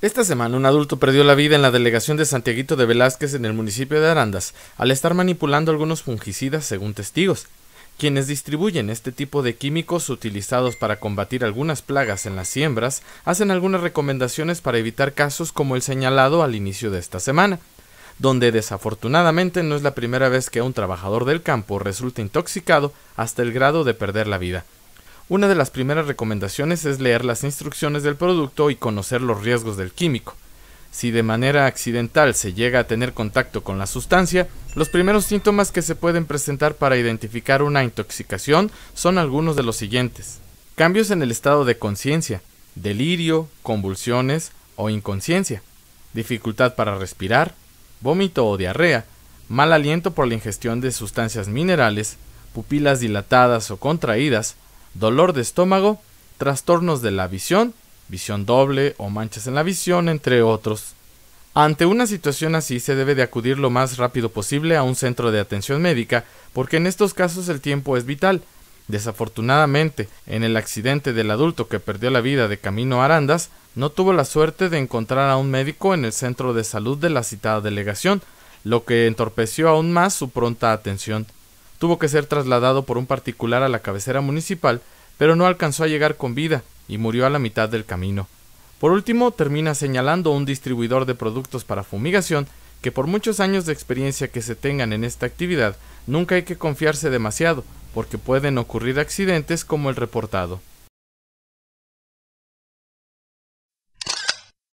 Esta semana un adulto perdió la vida en la delegación de Santiaguito de Velázquez en el municipio de Arandas al estar manipulando algunos fungicidas según testigos, quienes distribuyen este tipo de químicos utilizados para combatir algunas plagas en las siembras hacen algunas recomendaciones para evitar casos como el señalado al inicio de esta semana, donde desafortunadamente no es la primera vez que un trabajador del campo resulta intoxicado hasta el grado de perder la vida. Una de las primeras recomendaciones es leer las instrucciones del producto y conocer los riesgos del químico. Si de manera accidental se llega a tener contacto con la sustancia, los primeros síntomas que se pueden presentar para identificar una intoxicación son algunos de los siguientes. Cambios en el estado de conciencia, delirio, convulsiones o inconsciencia, dificultad para respirar, vómito o diarrea, mal aliento por la ingestión de sustancias minerales, pupilas dilatadas o contraídas, dolor de estómago, trastornos de la visión, visión doble o manchas en la visión, entre otros. Ante una situación así se debe de acudir lo más rápido posible a un centro de atención médica, porque en estos casos el tiempo es vital. Desafortunadamente, en el accidente del adulto que perdió la vida de Camino a Arandas, no tuvo la suerte de encontrar a un médico en el centro de salud de la citada delegación, lo que entorpeció aún más su pronta atención. Tuvo que ser trasladado por un particular a la cabecera municipal, pero no alcanzó a llegar con vida y murió a la mitad del camino. Por último, termina señalando un distribuidor de productos para fumigación que por muchos años de experiencia que se tengan en esta actividad, nunca hay que confiarse demasiado, porque pueden ocurrir accidentes como el reportado.